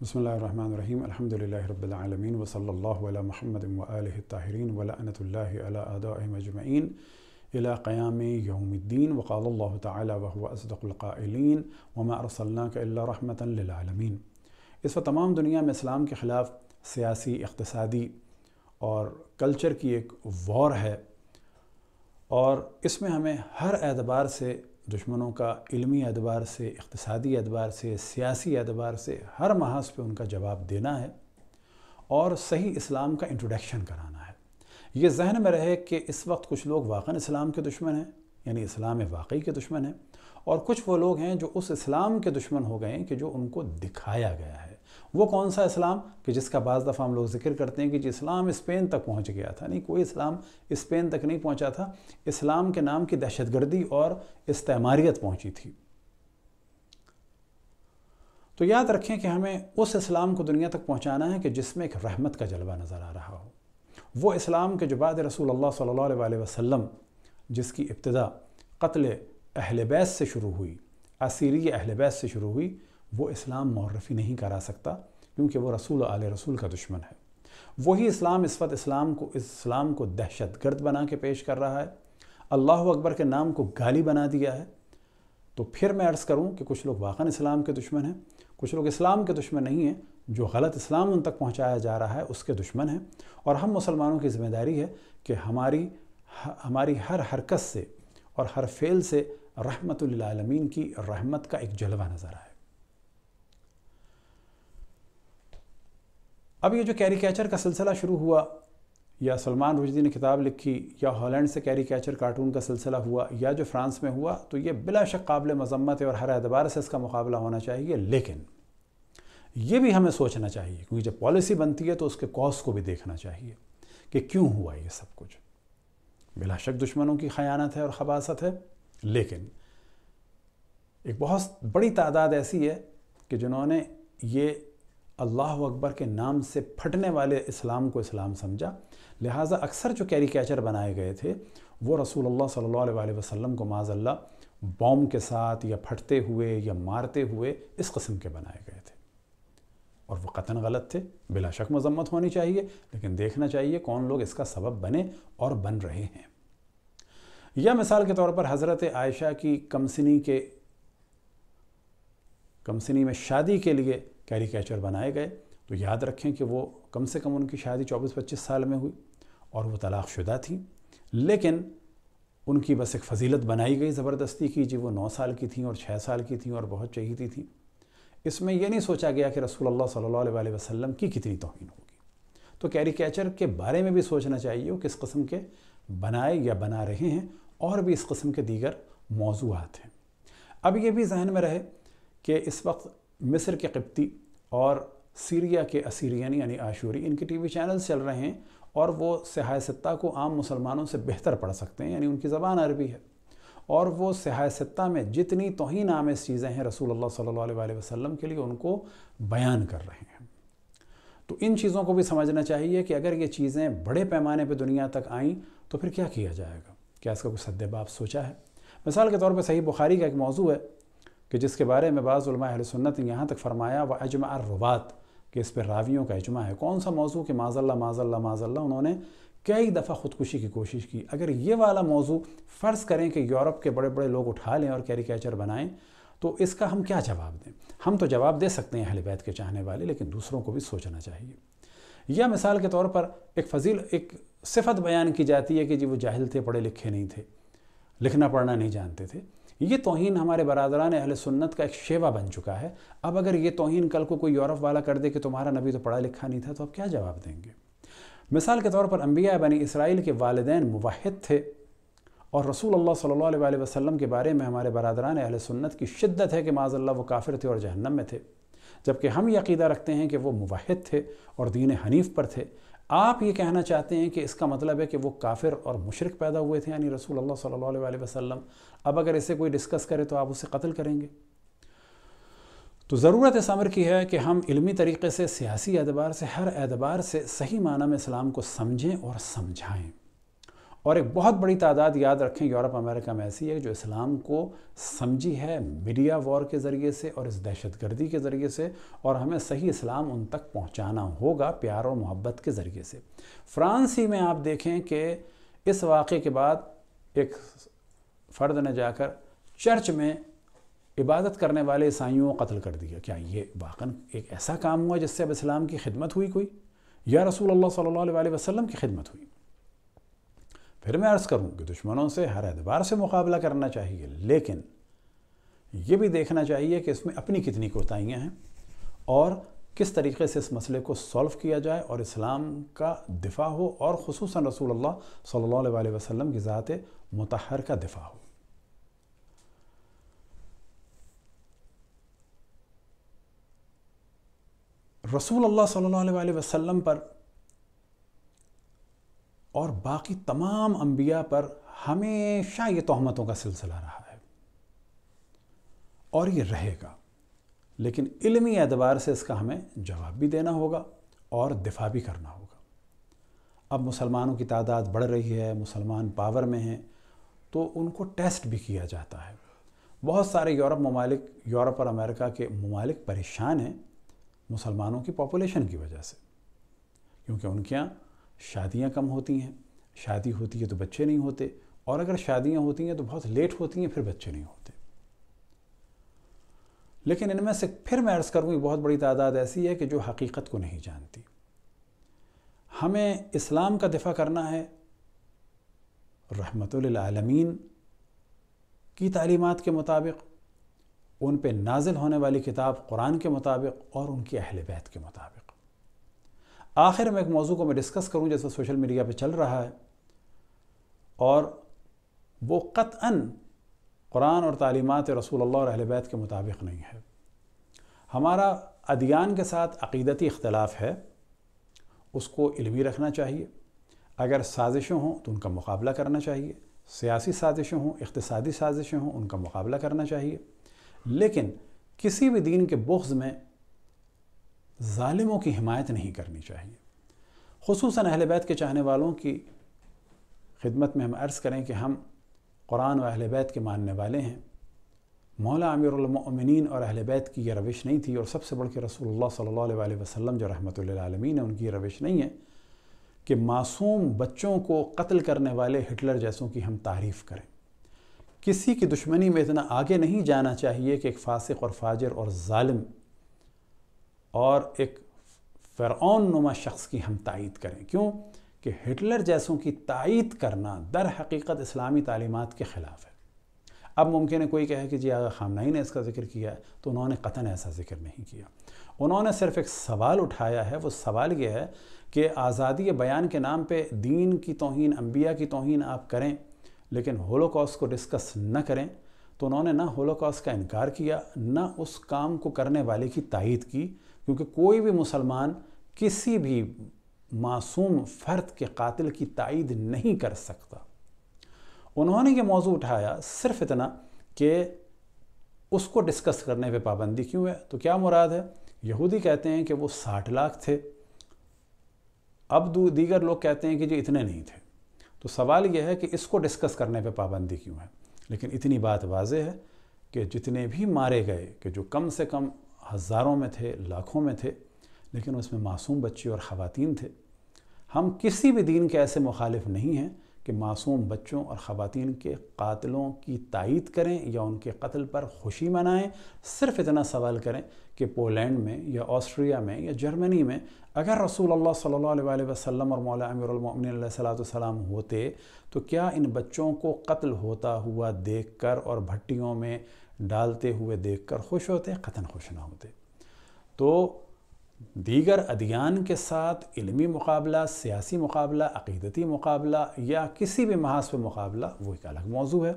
बसमीम अल्हम्दुलिल्लाहि रब्बिल आलमीन व सल्लल्लाहु अला मुहम्मद व आलिहि ताहिरीन व इस वक्त तमाम दुनिया में इस्लाम के ख़िलाफ़ सियासी इकतसादी और कल्चर की एक वॉर है और इसमें हमें हर एतबार से दुश्मनों का इल्मी अदबार से इकतसादी अदबार से सियासी अदबार से हर महाज पर उनका जवाब देना है और सही इस्लाम का इंट्रोडक्शन कराना है ये जहन में रहे कि इस वक्त कुछ लोग वाक़ इस्लाम के दुश्मन हैं यानी इस्लाम वाकई के दुश्मन हैं और कुछ वो लोग हैं जो उस इस्लाम के दुश्मन हो गए हैं कि जो उनको दिखाया गया है वो कौन सा इस्लाम कि जिसका बज़ दफ़ा हम लोग जिक्र करते हैं कि जी इस्लाम स्पेन तक पहुंच गया था नहीं कोई इस्लाम स्पेन तक नहीं पहुंचा था इस्लाम के नाम की दहशतगर्दी और इस्तेमारियत पहुंची थी तो याद रखें कि हमें उस इस्लाम को दुनिया तक पहुंचाना है कि जिसमें एक रहमत का जलवा नज़र आ रहा हो वो इस्लाम के जो बाद रसूल अल्लाह सल्ला वसम जिसकी इब्तदा कत्ल अहल बैस से शुरू हुई असीरी अहल बैस से शुरू हुई वो इस्लाम मौरफी नहीं करा सकता क्योंकि वो रसूल आल रसूल का दुश्मन है वही इस्लाम इस वक्त इस्लाम को इस्लाम को दहशत गर्द बना के पेश कर रहा है अल्लाह अकबर के नाम को गाली बना दिया है तो फिर मैं अर्ज़ करूँ कि कुछ लोग वाकन इस्लाम के दुश्मन हैं कुछ लोग इस्लाम के दुश्मन नहीं हैं जो गलत इस्लाम उन तक पहुँचाया जा रहा है उसके दुश्मन हैं और हम मुसलमानों की ज़िम्मेदारी है कि हमारी हमारी हर हरकत से और हर फेल से रहमतुल्लामीन की रहमत का एक जलवा नज़र आए अब ये जो कैरिकेचर का सिलसिला शुरू हुआ या सलमान रुजदी ने किताब लिखी या हॉलैंड से कैरिकेचर कार्टून का सिलसिला हुआ या जो फ्रांस में हुआ तो ये बिलाशक काबिल मजम्मत है और हर एतबार से इसका मुकाबला होना चाहिए लेकिन ये भी हमें सोचना चाहिए क्योंकि जब पॉलिसी बनती है तो उसके कॉज को भी देखना चाहिए कि क्यों हुआ ये सब कुछ बिलाशक दुश्मनों की खयानत है और खबासत है लेकिन एक बहुत बड़ी तादाद ऐसी है कि जिन्होंने ये अल्लाह अकबर के नाम से फटने वाले इस्लाम को इस्लाम समझा लिहाजा अक्सर जो कैरिकेचर बनाए गए थे वो रसूल अलैहि वसल्लम को माजल्ला बॉम के साथ या फटते हुए या मारते हुए इस कस्म के बनाए गए थे और वो कतन गलत थे बिलाशक मजम्मत होनी चाहिए लेकिन देखना चाहिए कौन लोग इसका सबब बने और बन रहे हैं या मिसाल के तौर पर हज़रत आयशा की कमसनी के कमसनी में शादी के लिए कैरिकेचर बनाए गए तो याद रखें कि वो कम से कम उनकी शादी 24-25 साल में हुई और वो तलाक़शुदा थी लेकिन उनकी बस एक फजीलत बनाई गई ज़बरदस्ती की जी वो नौ साल की थी और छः साल की थी और बहुत चहीती थी इसमें यह नहीं सोचा गया कि रसूल अल्लाह सल्लल्लाहु अलैहि वसल्लम की कितनी तोहन होगी तो कैरिकेचर के बारे में भी सोचना चाहिए किस कस्म के बनाए या बना रहे हैं और भी इस कस्म के दीगर मौजूद हैं अब ये भी जहन में रहे कि इस वक्त मिस्र के कप्ती और सीरिया के असीरियन यानी आशूरी इनके टीवी चैनल्स चल रहे हैं और वो सहाय सत्ता को आम मुसलमानों से बेहतर पढ़ सकते हैं यानी उनकी ज़बान अरबी है और वो सहाय सत्ता में जितनी तोहन नाम चीज़ें हैं रसूल सल्ला वसलम के लिए उनको बयान कर रहे हैं तो इन चीज़ों को भी समझना चाहिए कि अगर ये चीज़ें बड़े पैमाने पर दुनिया तक आईं तो फिर क्या किया जाएगा क्या इसका कोई सद्देबाब सोचा है मिसाल के तौर पर सही बुखारी का एक मौजू है कि जिसके बारे में बाज़ सुन्नत ने यहाँ तक फ़रमाया व अजमा रुबात कि इस पर रावियों का अजमा है कौन सा मौजू कि माजल्ला माजल्ला माजल्ला उन्होंने कई दफ़ा ख़ुदकुशी की कोशिश की अगर ये वाला मौजू फ़र्ज़ करें कि यूरोप के बड़े बड़े लोग उठा लें और कैरिकेचर बनाएं तो इसका हम क्या जवाब दें हम तो जवाब दे सकते हैं अहल बैत के चाहने वाले लेकिन दूसरों को भी सोचना चाहिए यह मिसाल के तौर पर एक फजील एक सिफत बयान की जाती है कि जी वो जाहिल थे पढ़े लिखे नहीं थे लिखना पढ़ना नहीं जानते थे ये तोहन हमारे बरदरान अहल सुन्नत का एक शेवा बन चुका है अब अगर ये तोहन कल को कोई यूरोप वाला कर दे कि तुम्हारा नबी तो पढ़ा लिखा नहीं था तो आप क्या जवाब देंगे मिसाल के तौर पर अम्बिया बनी इसराइल के वालदेन मुवाहिद थे और रसूल अल्लाह सल्लल्लाहु अलैहि वसल्लम के बारे में हमारे बरदरान अहल सुन्नत की शिद्दत है कि माजल्ला वो काफिर थे और जहन्नम में थे जबकि हम यकीदा रखते हैं कि वो मुवाहिद थे और दीन हनीफ पर थे आप ये कहना चाहते हैं कि इसका मतलब है कि वो काफिर और मुशरक पैदा हुए थे यानी रसूल अल्लाह सल्लल्लाहु अलैहि वसल्लम अब अगर इसे कोई डिस्कस करे तो आप उसे कत्ल करेंगे तो ज़रूरत इस अमर की है कि हम इल्मी तरीके से सियासी एतबार से हर एतबार से सही माना में इस्लाम को समझें और समझाएँ और एक बहुत बड़ी तादाद याद रखें यूरोप अमेरिका में ऐसी है जो इस्लाम को समझी है मीडिया वॉर के ज़रिए से और इस दहशतगर्दी के ज़रिए से और हमें सही इस्लाम उन तक पहुंचाना होगा प्यार और मोहब्बत के ज़रिए से फ्रांस ही में आप देखें कि इस वाक़े के बाद एक फ़र्द ने जाकर चर्च में इबादत करने वाले ईसाइयों को कत्ल कर दिया क्या ये वाकन एक ऐसा काम हुआ जिससे अब इस्लाम की खिदमत हुई कोई या रसूल अल्लाह सल्लल्लाहु अलैहि वसल्लम की खिदमत हुई फिर मैं अर्ज़ करूं कि दुश्मनों से हर एतबार से मुकाबला करना चाहिए लेकिन ये भी देखना चाहिए कि इसमें अपनी कितनी कोताहियाँ हैं और किस तरीके से इस मसले को सॉल्व किया जाए और इस्लाम का दिफा हो और खसूस रसूल सल्ला वसलम की ज़ात मतहर का दिफा हो रसूल अल्लाह सल्लल्लाहु अलैहि वसल्लम पर और बाकी तमाम अंबिया पर हमेशा ये तोहमतों का सिलसिला रहा है और ये रहेगा लेकिन इलमी एतबार से इसका हमें जवाब भी देना होगा और दिफा भी करना होगा अब मुसलमानों की तादाद बढ़ रही है मुसलमान पावर में हैं तो उनको टेस्ट भी किया जाता है बहुत सारे यूरोप ममालिक यूरोप और अमेरिका के ममालिक परेशान हैं मुसलमानों की पॉपुलेशन की वजह से क्योंकि उनके यहाँ शादियाँ कम होती हैं शादी होती है तो बच्चे नहीं होते और अगर शादियाँ होती हैं तो बहुत लेट होती हैं फिर बच्चे नहीं होते लेकिन इनमें से फिर मैं अर्ज़ करूँगी बहुत बड़ी तादाद ऐसी है कि जो हकीकत को नहीं जानती हमें इस्लाम का दिफा करना है रहमतुल्लामीन की तालीमत के मुताबिक उन पर नाजिल होने वाली किताब कुरान के मुताबिक और उनकी अहल बैत के मुताबिक आखिर में एक मौजू को मैं डिस्कस करूँ जैसे सोशल मीडिया पर चल रहा है और वो कतअन कुरान और तालीमत रसूल और अहलबैत के मुताबिक नहीं है हमारा अदियान के साथ अकीदती इख्तलाफ है उसको इलमी रखना चाहिए अगर साजिशें हों तो उनका मुकाबला करना चाहिए सियासी साजिशें हों इकतसादी साजिशें हों उनका मुकाबला करना चाहिए लेकिन किसी भी दीन के बुख्ज़ में ालिमों की हिमायत नहीं करनी चाहिए खसूस अहल बैत के चाहने वालों की खिदमत में हम अर्ज़ करें कि हम कुरान व अहल बैत के मानने वाले हैं मौला अमीरमिन और अहल बैत की यह रविश नहीं थी और सबसे बढ़ के रसूल सल्ला वसलम जो रहमतुल्लामीन है उनकी ये रविश नहीं है कि मासूम बच्चों को कत्ल करने वाले हिटलर जैसों की हम तारीफ़ करें किसी की दुश्मनी में इतना आगे नहीं जाना चाहिए कि एक फ़ासिक और फाजर और ालिम और एक फ़रौन नुमा शख्स की हम तइद करें क्यों कि हिटलर जैसों की तइद करना दर हकीकत इस्लामी तलीमत के ख़िलाफ़ है अब मुमकिन है कोई कहे कि जी आगा खामनाई ने इसका जिक्र किया है तो उन्होंने कतन ऐसा जिक्र नहीं किया उन्होंने सिर्फ़ एक सवाल उठाया है वो सवाल यह है कि आज़ादी बयान के नाम पर दीन की तोहन अम्बिया की तोहन आप करें लेकिन होलोकॉस को डिस्कस न करें तो उन्होंने ना होलोकॉस का इनकार किया ना उस काम को करने वाले की तायद की क्योंकि कोई भी मुसलमान किसी भी मासूम फ़र्द के कातिल की तइद नहीं कर सकता उन्होंने ये मौजू उठाया सिर्फ इतना कि उसको डिस्कस करने पे पाबंदी क्यों है तो क्या मुराद है यहूदी कहते हैं कि वो साठ लाख थे अब दीगर लोग कहते हैं कि जी इतने नहीं थे तो सवाल यह है कि इसको डिस्कस करने पे पाबंदी क्यों है लेकिन इतनी बात वाज है कि जितने भी मारे गए कि जो कम से कम हज़ारों में थे लाखों में थे लेकिन उसमें मासूम बच्चे और ख़वान थे हम किसी भी दीन के ऐसे मुखालिफ नहीं हैं कि मासूम बच्चों और ख़वान के कातलों की तायद करें या उनके कत्ल पर खुशी मनाएं सिर्फ इतना सवाल करें कि पोलैंड में या ऑस्ट्रिया में या जर्मनी में अगर रसूल अल्लाह सल्लल्लाहु अलैहि वसल्लम और मौला अमीरमिन सलाम होते तो क्या इन बच्चों को कत्ल होता हुआ देख कर और भट्टियों में डालते हुए देख कर खुश होते कतन खुश ना होते तो दीगर अध्ययन के साथ इलमी मुकाबला सियासी मुकाबला अकीदती मुकाबला या किसी भी महाज पर मुकाबला वो एक अलग मौजू है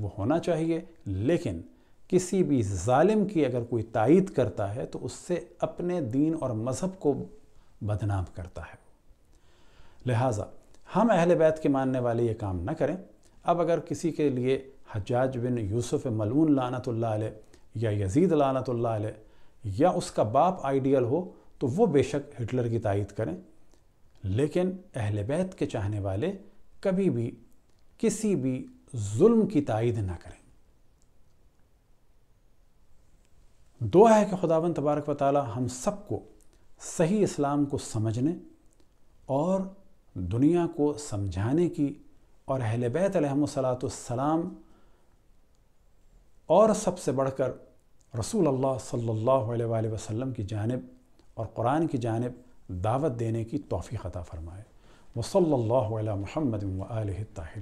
वो होना चाहिए लेकिन किसी भी ालिम की अगर कोई तायद करता है तो उससे अपने दीन और मज़हब को बदनाम करता है लिहाजा हम अहल बैत के मानने वाले ये काम न करें अब अगर किसी के लिए हजाज बिन यूसुफ़ मलून लानत या यजीद लानत या उसका बाप आइडियल हो तो वो बेशक हिटलर की तायद करें लेकिन अहल बैत के चाहने वाले कभी भी किसी भी जुल्म की तायद ना करें दुआ है कि खुदावन तबारक वाली हम सबको सही इस्लाम को समझने और दुनिया को समझाने की और अहल बैत सलाम और सबसे बढ़कर रसूल अल्लाह सल्लल्लाहु अलैहि वसल्लम की जानब और कुरान की जानब दावत देने की तोफ़ी ख़ता फ़रमाए वसल्ला महमद वाल ताहिर